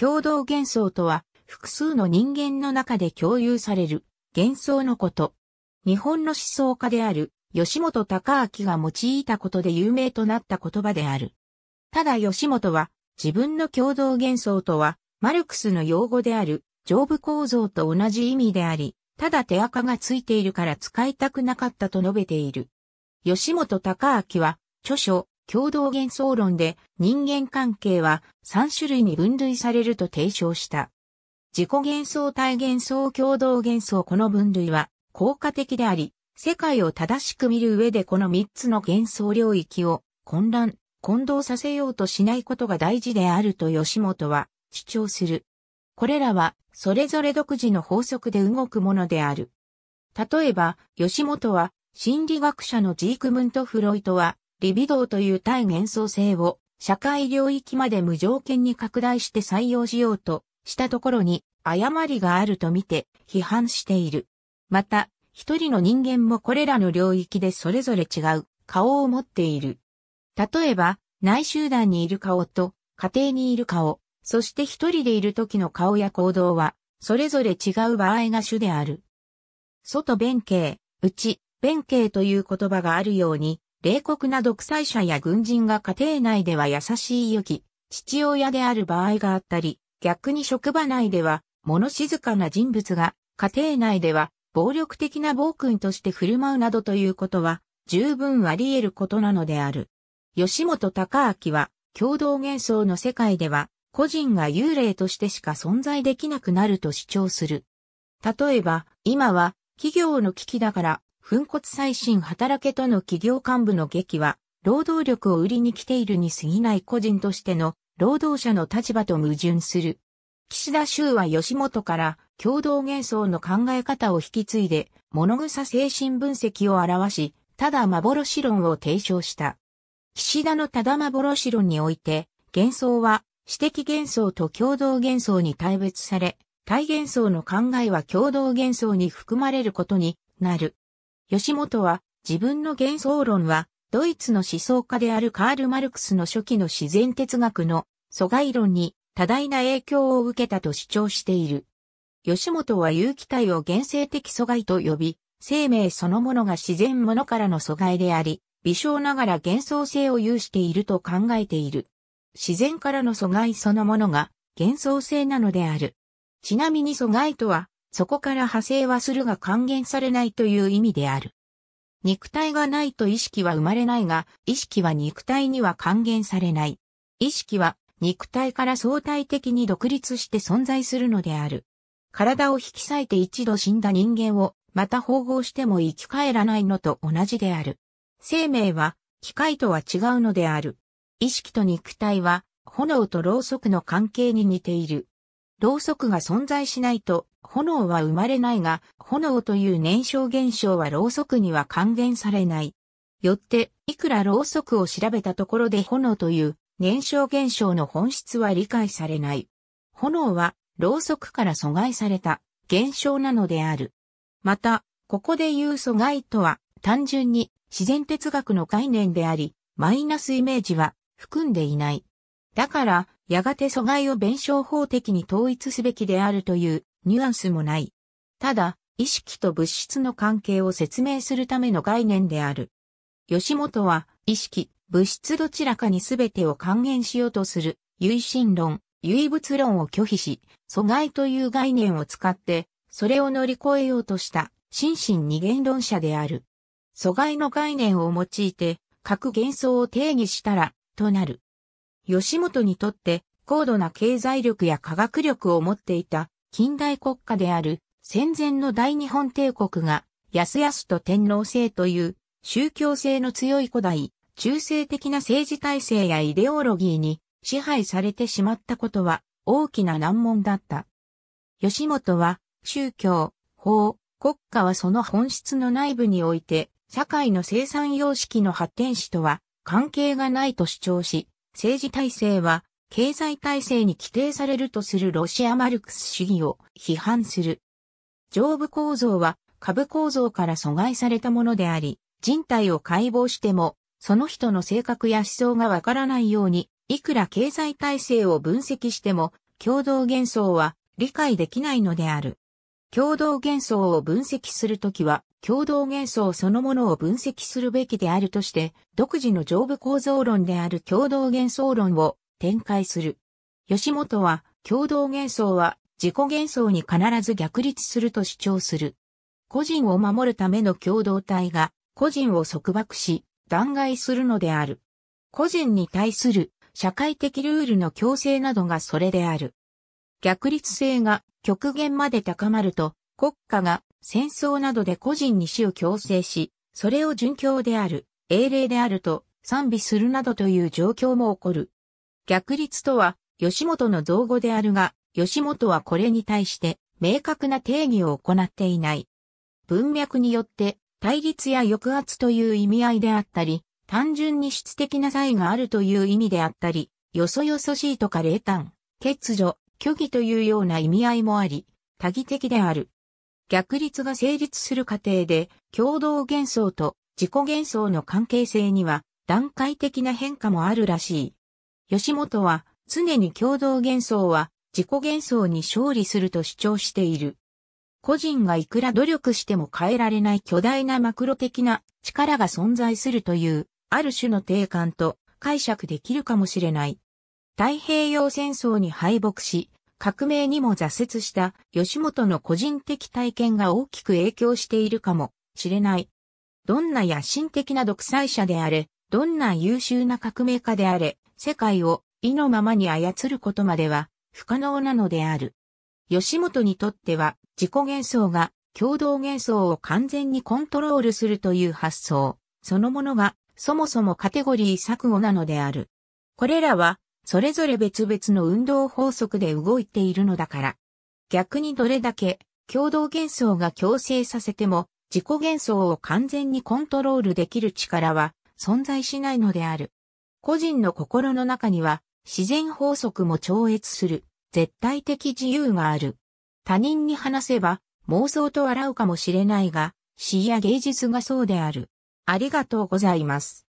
共同幻想とは、複数の人間の中で共有される幻想のこと。日本の思想家である吉本隆明が用いたことで有名となった言葉である。ただ吉本は自分の共同幻想とはマルクスの用語である上部構造と同じ意味であり、ただ手垢がついているから使いたくなかったと述べている。吉本隆明は著書共同幻想論で人間関係は3種類に分類されると提唱した。自己幻想体幻想共同幻想この分類は効果的であり、世界を正しく見る上でこの3つの幻想領域を混乱、混同させようとしないことが大事であると吉本は主張する。これらはそれぞれ独自の法則で動くものである。例えば、吉本は心理学者のジークムント・フロイトはリビドーという対幻想性を社会領域まで無条件に拡大して採用しようとしたところに誤りがあるとみて批判している。また、一人の人間もこれらの領域でそれぞれ違う顔を持っている。例えば、内集団にいる顔と家庭にいる顔、そして一人でいる時の顔や行動は、それぞれ違う場合が主である。外弁慶、内、弁慶という言葉があるように、冷酷な独裁者や軍人が家庭内では優しい良き、父親である場合があったり、逆に職場内では、物静かな人物が、家庭内では、暴力的な暴君として振る舞うなどということは、十分あり得ることなのである。吉本隆明は、共同幻想の世界では、個人が幽霊としてしか存在できなくなると主張する。例えば、今は、企業の危機だから粉骨再新働けとの企業幹部の劇は、労働力を売りに来ているに過ぎない個人としての労働者の立場と矛盾する。岸田修は吉本から共同幻想の考え方を引き継いで物草精神分析を表し、ただ幻論を提唱した。岸田のただ幻論において、幻想は私的幻想と共同幻想に対別され、対幻想の考えは共同幻想に含まれることになる。吉本は自分の幻想論はドイツの思想家であるカール・マルクスの初期の自然哲学の疎外論に多大な影響を受けたと主張している。吉本は有機体を原生的疎外と呼び、生命そのものが自然ものからの疎外であり、微小ながら幻想性を有していると考えている。自然からの疎外そのものが幻想性なのである。ちなみに疎外とは、そこから派生はするが還元されないという意味である。肉体がないと意識は生まれないが、意識は肉体には還元されない。意識は肉体から相対的に独立して存在するのである。体を引き裂いて一度死んだ人間をまた縫合しても生き返らないのと同じである。生命は機械とは違うのである。意識と肉体は炎とろうそくの関係に似ている。ろうそくが存在しないと炎は生まれないが、炎という燃焼現象はろうそくには還元されない。よって、いくらろうそくを調べたところで炎という燃焼現象の本質は理解されない。炎は、ろうそくから阻害された現象なのである。また、ここで言う阻害とは、単純に自然哲学の概念であり、マイナスイメージは含んでいない。だから、やがて阻害を弁証法的に統一すべきであるというニュアンスもない。ただ、意識と物質の関係を説明するための概念である。吉本は、意識、物質どちらかに全てを還元しようとする、唯心論、唯物論を拒否し、阻害という概念を使って、それを乗り越えようとした、心身二元論者である。阻害の概念を用いて、各幻想を定義したら、となる。吉本にとって、高度な経済力や科学力を持っていた近代国家である戦前の大日本帝国が、やすやすと天皇制という宗教性の強い古代、中世的な政治体制やイデオロギーに支配されてしまったことは大きな難問だった。吉本は宗教、法、国家はその本質の内部において社会の生産様式の発展史とは関係がないと主張し、政治体制は経済体制に規定されるとするロシアマルクス主義を批判する。上部構造は下部構造から阻害されたものであり、人体を解剖しても、その人の性格や思想がわからないように、いくら経済体制を分析しても、共同幻想は理解できないのである。共同幻想を分析するときは、共同幻想そのものを分析するべきであるとして、独自の上部構造論である共同幻想論を展開する。吉本は、共同幻想は自己幻想に必ず逆立すると主張する。個人を守るための共同体が個人を束縛し弾劾するのである。個人に対する社会的ルールの強制などがそれである。逆立性が極限まで高まると国家が戦争などで個人に死を強制し、それを殉教である、英霊であると賛美するなどという状況も起こる。逆立とは、吉本の造語であるが、吉本はこれに対して明確な定義を行っていない。文脈によって対立や抑圧という意味合いであったり、単純に質的な差異があるという意味であったり、よそよそしいとか冷淡、欠如、虚偽というような意味合いもあり、多義的である。逆立が成立する過程で、共同幻想と自己幻想の関係性には段階的な変化もあるらしい。吉本は常に共同幻想は自己幻想に勝利すると主張している。個人がいくら努力しても変えられない巨大なマクロ的な力が存在するという、ある種の定感と解釈できるかもしれない。太平洋戦争に敗北し、革命にも挫折した吉本の個人的体験が大きく影響しているかもしれない。どんな野心的な独裁者であれ、どんな優秀な革命家であれ、世界を意のままに操ることまでは不可能なのである。吉本にとっては自己幻想が共同幻想を完全にコントロールするという発想そのものがそもそもカテゴリー錯誤なのである。これらはそれぞれ別々の運動法則で動いているのだから。逆にどれだけ共同幻想が強制させても自己幻想を完全にコントロールできる力は存在しないのである。個人の心の中には自然法則も超越する絶対的自由がある。他人に話せば妄想と笑うかもしれないが、詩や芸術がそうである。ありがとうございます。